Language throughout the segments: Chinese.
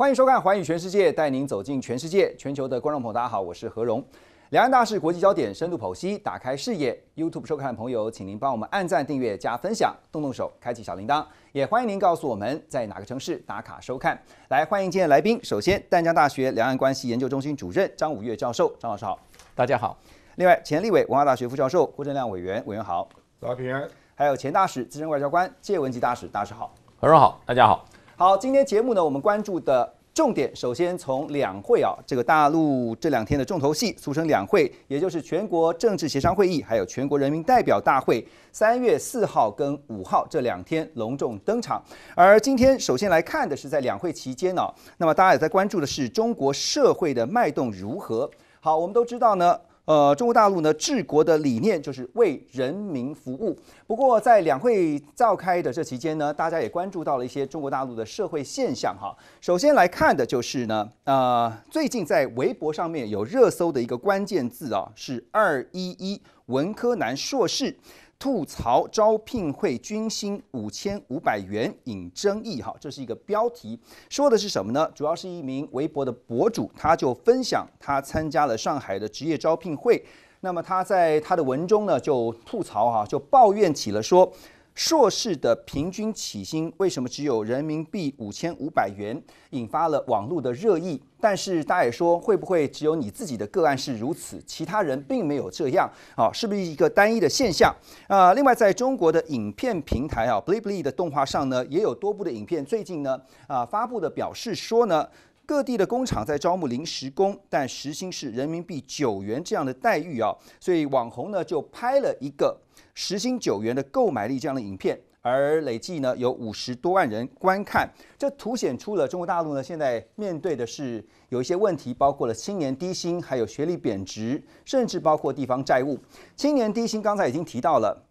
欢迎收看《环宇全世界》，带您走进全世界。全球的观众朋友，大家好，我是何荣。两岸大事、国际焦点，深度剖析，打开视野。YouTube 收看的朋友，请您帮我们按赞、订阅、加分享，动动手，开启小铃铛。也欢迎您告诉我们在哪个城市打卡收看。来，欢迎今天来宾。首先，淡江大学两岸关系研究中心主任张五岳教授，张老师好，大家好。另外，前立委、文化大学副教授郭正亮委员，委员好，早平安。还有前大使、资深外交官谢文吉大使，大使好，何荣好，大家好。好，今天节目呢，我们关注的重点首先从两会啊，这个大陆这两天的重头戏，俗称两会，也就是全国政治协商会议还有全国人民代表大会，三月四号跟五号这两天隆重登场。而今天首先来看的是在两会期间啊，那么大家也在关注的是中国社会的脉动如何。好，我们都知道呢。呃，中国大陆呢，治国的理念就是为人民服务。不过，在两会召开的这期间呢，大家也关注到了一些中国大陆的社会现象哈。首先来看的就是呢，呃，最近在微博上面有热搜的一个关键字啊，是“二一一文科男硕士”。吐槽招聘会军薪五千五百元引争议，哈，这是一个标题，说的是什么呢？主要是一名微博的博主，他就分享他参加了上海的职业招聘会，那么他在他的文中呢就吐槽哈，就抱怨起了说。硕士的平均起薪为什么只有人民币五千五百元？引发了网络的热议。但是大家也说，会不会只有你自己的个案是如此，其他人并没有这样？啊，是不是一个单一的现象？啊，另外在中国的影片平台啊 b l l i b l l i 的动画上呢，也有多部的影片最近呢啊发布的表示说呢，各地的工厂在招募临时工，但时薪是人民币九元这样的待遇啊，所以网红呢就拍了一个。时薪九元的购买力这样的影片，而累计呢有五十多万人观看，这凸显出了中国大陆呢现在面对的是有一些问题，包括了青年低薪，还有学历贬值，甚至包括地方债务。青年低薪刚才已经提到了，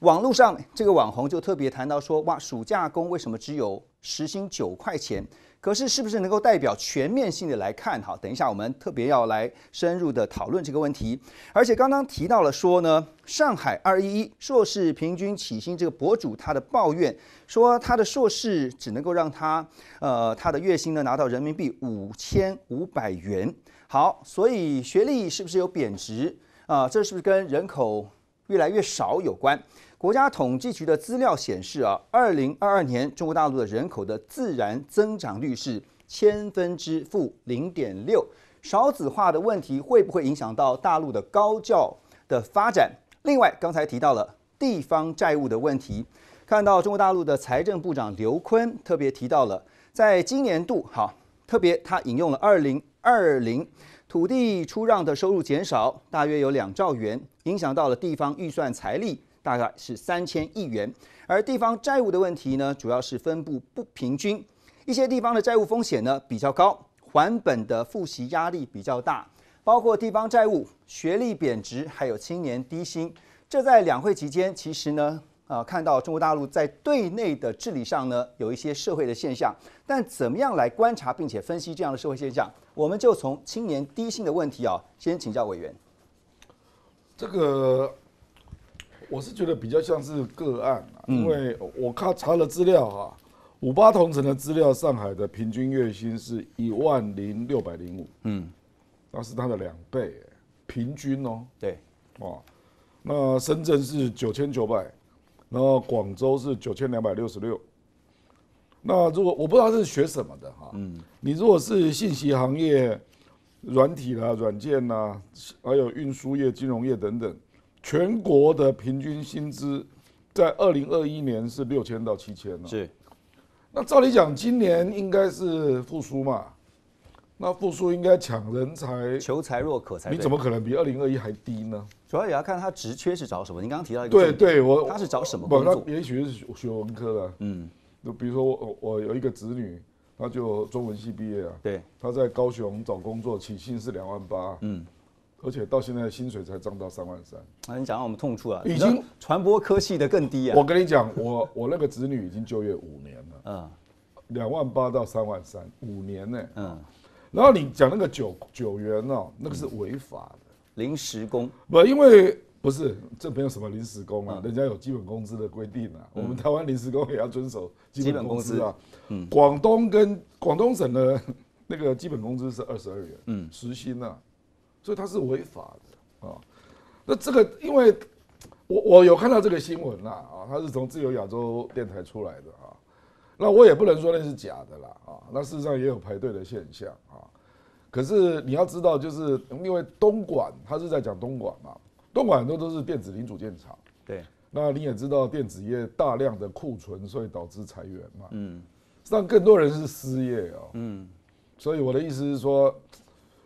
网络上这个网红就特别谈到说，哇，暑假工为什么只有时薪九块钱？可是，是不是能够代表全面性的来看？哈，等一下，我们特别要来深入的讨论这个问题。而且刚刚提到了说呢，上海二一一硕士平均起薪这个博主他的抱怨说，他的硕士只能够让他，呃，他的月薪呢拿到人民币五千五百元。好，所以学历是不是有贬值啊？这是不是跟人口？越来越少有关。国家统计局的资料显示啊，二零二二年中国大陆的人口的自然增长率是千分之负零点六，少子化的问题会不会影响到大陆的高教的发展？另外，刚才提到了地方债务的问题，看到中国大陆的财政部长刘坤特别提到了，在今年度哈，特别他引用了二零二零。土地出让的收入减少，大约有两兆元，影响到了地方预算财力，大概是三千亿元。而地方债务的问题呢，主要是分布不平均，一些地方的债务风险呢比较高，还本的付息压力比较大，包括地方债务、学历贬值，还有青年低薪。这在两会期间，其实呢。呃，看到中国大陆在对内的治理上呢，有一些社会的现象，但怎么样来观察并且分析这样的社会现象？我们就从青年低薪的问题啊，先请教委员。这个，我是觉得比较像是个案，因为我看查了资料哈，五八同城的资料，上海的平均月薪是一万零六百零五，嗯，那是它的两倍，平均哦，对，哦，那深圳是九千九百。然后广州是九千两百六十六，那如果我不知道是学什么的哈，嗯，你如果是信息行业、软体啦、软件呐，还有运输业、金融业等等，全国的平均薪资在二零二一年是六千到七千了，是。那照理讲，今年应该是复苏嘛，那复苏应该抢人才，求才若渴才。你怎么可能比二零二一还低呢？主要也要看他职缺是找什么。您刚刚提到一个，对对，我他是找什么工作？也许是学文科的。嗯，就比如说我我有一个子女，他就中文系毕业啊。对，他在高雄找工作，起薪是两万八。嗯，而且到现在薪水才涨到三万三。那你讲到我们痛处了，已经传播科系的更低啊。我跟你讲，我我那个子女已经就业五年了。嗯，两万八到三万三，五年呢。嗯，然后你讲那个九九元呢，那个是违法的。临时工不，因为不是，这没有什么临时工啊，人家有基本工资的规定啊。我们台湾临时工也要遵守基本工资啊。嗯，广东跟广东省的，那个基本工资是二十二元，嗯，时薪呐，所以它是违法的啊。那这个，因为我我有看到这个新闻啦啊，它是从自由亚洲电台出来的啊。那我也不能说那是假的啦啊。那事实上也有排队的现象啊。可是你要知道，就是因为东莞，他是在讲东莞嘛，东莞很多都是电子零组件厂，对。那你也知道，电子业大量的库存，所以导致裁员嘛，嗯，让更多人是失业哦。嗯。所以我的意思是说，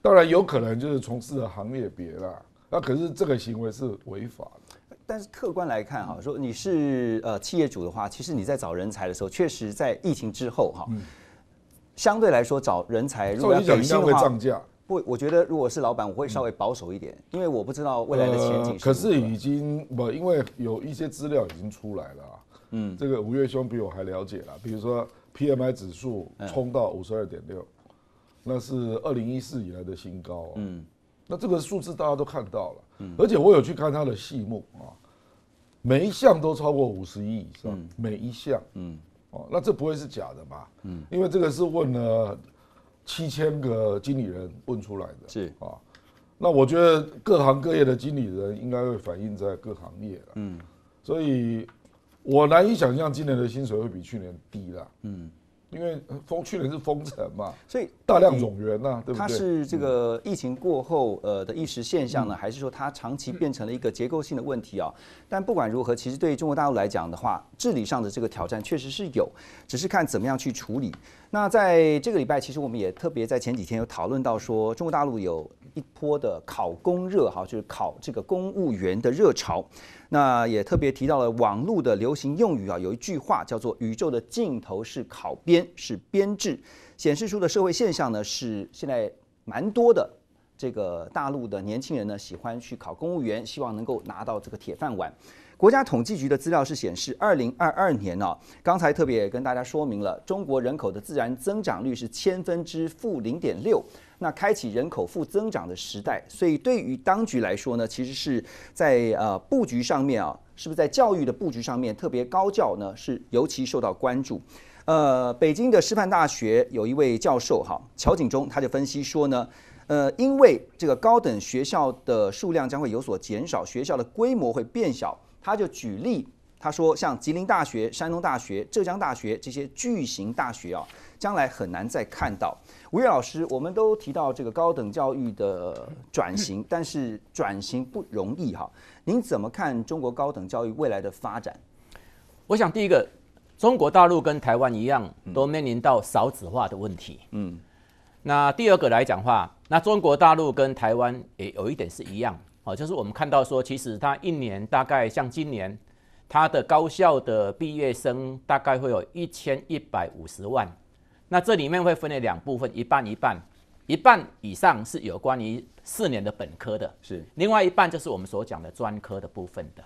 当然有可能就是从事的行业别了，那可是这个行为是违法的。但是客观来看哈，说你是呃企业主的话，其实你在找人才的时候，确实在疫情之后哈。相对来说，找人才，如果给薪的话，不，我觉得如果是老板，我会稍微保守一点，因为我不知道未来的前景。可是已经不，因为有一些资料已经出来了啊，嗯，这个五月兄比我还了解了，比如说 PMI 指数冲到五十二点六，那是二零一四以来的新高啊，嗯，那这个数字大家都看到了，嗯，而且我有去看它的细目啊，每一项都超过五十亿以上，每一项，嗯。哦，那这不会是假的吧？嗯，因为这个是问了七千个经理人问出来的，是啊。那我觉得各行各业的经理人应该会反映在各行业，嗯。所以我难以想象今年的薪水会比去年低了，嗯。因为封去年是封城嘛，所以大量涌入呢，对不对？它是这个疫情过后呃的一时现象呢，还是说它长期变成了一个结构性的问题啊？但不管如何，其实对中国大陆来讲的话，治理上的这个挑战确实是有，只是看怎么样去处理。那在这个礼拜，其实我们也特别在前几天有讨论到说，中国大陆有。一波的考公热哈，就是考这个公务员的热潮。那也特别提到了网络的流行用语啊，有一句话叫做“宇宙的尽头是考编，是编制”，显示出的社会现象呢，是现在蛮多的这个大陆的年轻人呢，喜欢去考公务员，希望能够拿到这个铁饭碗。国家统计局的资料是显示，二零二二年啊，刚才特别跟大家说明了，中国人口的自然增长率是千分之负零点六，那开启人口负增长的时代。所以对于当局来说呢，其实是在呃布局上面啊，是不是在教育的布局上面特别高教呢？是尤其受到关注。呃，北京的师范大学有一位教授哈，乔景忠，他就分析说呢，呃，因为这个高等学校的数量将会有所减少，学校的规模会变小。他就举例，他说像吉林大学、山东大学、浙江大学这些巨型大学啊，将来很难再看到。吴越老师，我们都提到这个高等教育的转型，但是转型不容易哈。您怎么看中国高等教育未来的发展？我想，第一个，中国大陆跟台湾一样，都面临到少子化的问题。嗯。那第二个来讲话，那中国大陆跟台湾也有一点是一样。哦，就是我们看到说，其实它一年大概像今年，它的高校的毕业生大概会有一千一百五十万。那这里面会分为两部分，一半一半，一半以上是有关于四年的本科的，是另外一半就是我们所讲的专科的部分的。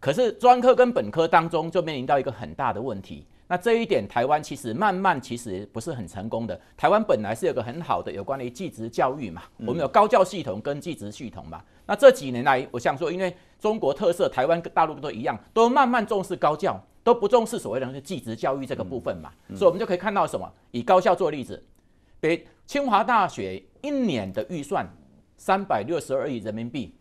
可是专科跟本科当中就面临到一个很大的问题，那这一点台湾其实慢慢其实不是很成功的。台湾本来是有个很好的有关于技职教育嘛，我们有高教系统跟技职系统嘛。那这几年来，我想说，因为中国特色，台湾跟大陆都一样，都慢慢重视高教，都不重视所谓的技职教育这个部分嘛。所以我们就可以看到什么，以高校做例子，比清华大学一年的预算三百六十二亿人民币。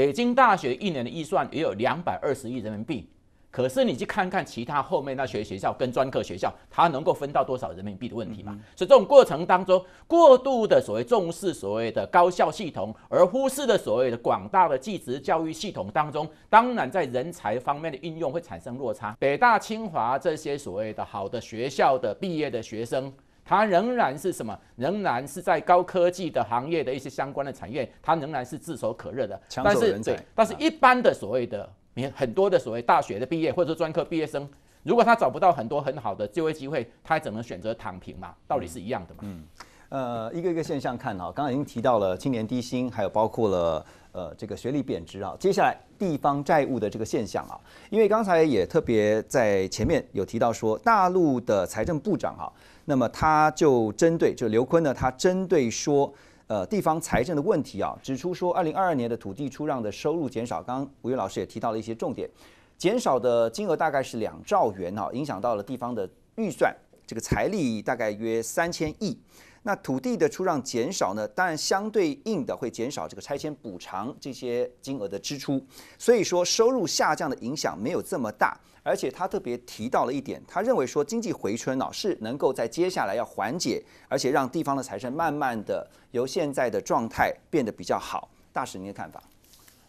北京大学一年的预算也有两百二十亿人民币，可是你去看看其他后面那些学校跟专科学校，它能够分到多少人民币的问题嘛？所以这种过程当中，过度的所谓重视所谓的高校系统，而忽视了所谓的广大的继职教育系统当中，当然在人才方面的应用会产生落差。北大、清华这些所谓的好的学校的毕业的学生。它仍然是什么？仍然是在高科技的行业的一些相关的产业，它仍然是炙手可热的。但是对，但是一般的所谓的你很多的所谓大学的毕业或者专科毕业生，如果他找不到很多很好的就业机会，他还只能选择躺平嘛？道理是一样的嘛？嗯。呃，一个一个现象看哦，刚刚已经提到了青年低薪，还有包括了呃这个学历贬值啊。接下来地方债务的这个现象啊，因为刚才也特别在前面有提到说大陆的财政部长啊。那么他就针对，就刘坤呢，他针对说，呃，地方财政的问题啊，指出说，二零二二年的土地出让的收入减少，刚刚吴越老师也提到了一些重点，减少的金额大概是两兆元啊，影响到了地方的预算，这个财力大概约三千亿。那土地的出让减少呢，当然相对应的会减少这个拆迁补偿这些金额的支出，所以说收入下降的影响没有这么大。而且他特别提到了一点，他认为说经济回春呢是能够在接下来要缓解，而且让地方的财政慢慢的由现在的状态变得比较好。大使您的看法？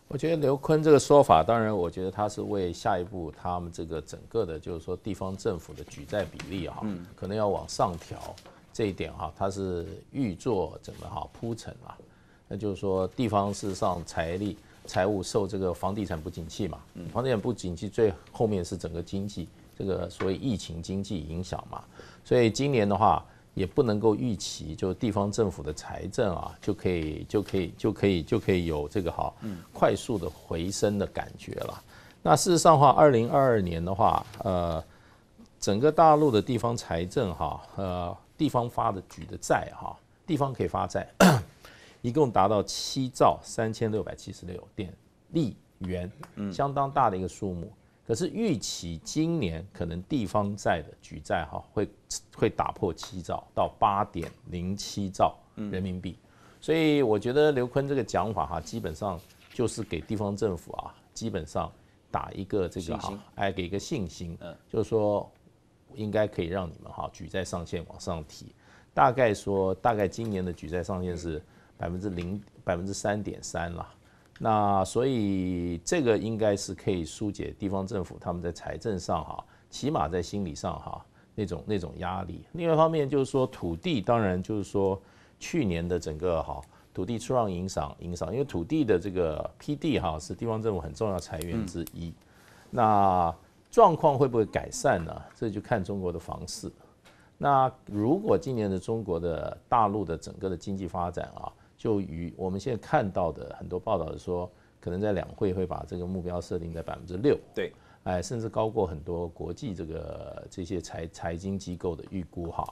我觉得刘坤这个说法，当然我觉得他是为下一步他们这个整个的，就是说地方政府的举债比例哈，可能要往上调。这一点哈，它是预做怎么哈铺陈嘛。那就是说，地方事实上财力、财务受这个房地产不景气嘛，嗯，房地产不景气最后面是整个经济这个，所以疫情经济影响嘛，所以今年的话也不能够预期，就地方政府的财政啊，就可以就可以就可以就可以有这个哈快速的回升的感觉了。那事实上话，二零二二年的话，呃，整个大陆的地方财政哈，呃。地方发的举的债哈，地方可以发债，一共达到七兆三千六百七十六电利元，相当大的一个数目。可是预期今年可能地方债的举债哈会会打破七兆到八点零七兆人民币。所以我觉得刘坤这个讲法哈，基本上就是给地方政府啊，基本上打一个这个哈，哎，给一个信心，就是说。应该可以让你们哈举债上限往上提，大概说大概今年的举债上限是百分之零百分之三点三了，那所以这个应该是可以疏解地方政府他们在财政上哈，起码在心理上哈那种那种压力。另外一方面就是说土地，当然就是说去年的整个哈土地出让影响影响，因为土地的这个批地哈是地方政府很重要财源之一，那。状况会不会改善呢？这就看中国的房市。那如果今年的中国的大陆的整个的经济发展啊，就与我们现在看到的很多报道说，可能在两会会把这个目标设定在百分之六。对，哎，甚至高过很多国际这个这些财财经机构的预估哈。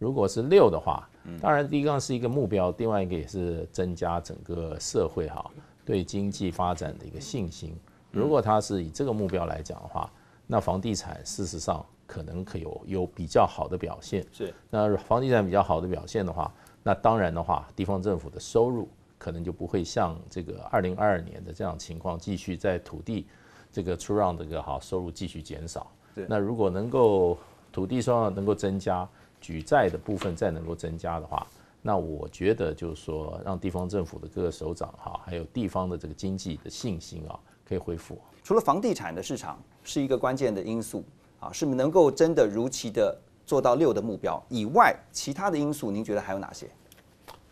如果是六的话，当然第一杠是一个目标，另外一个也是增加整个社会哈对经济发展的一个信心。如果它是以这个目标来讲的话，那房地产事实上可能可有有比较好的表现，是。那房地产比较好的表现的话，那当然的话，地方政府的收入可能就不会像这个二零二二年的这样情况，继续在土地这个出让这个哈收入继续减少。对。那如果能够土地出让能够增加，举债的部分再能够增加的话，那我觉得就是说，让地方政府的各个首长哈，还有地方的这个经济的信心啊。可以恢复。除了房地产的市场是一个关键的因素啊，是能够真的如期的做到六的目标以外，其他的因素您觉得还有哪些？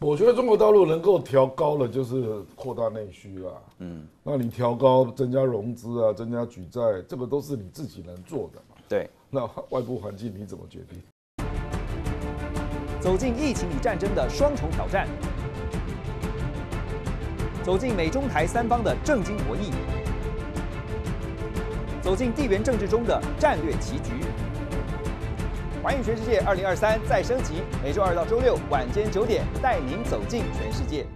我觉得中国大陆能够调高了，就是扩大内需啊，嗯，那你调高、增加融资啊、增加举债，这个都是你自己能做的嘛？对。那外部环境你怎么决定？走进疫情与战争的双重挑战，走进美中台三方的正经博弈。走进地缘政治中的战略棋局，《环宇全世界》二零二三再升级，每周二到周六晚间九点，带您走进全世界。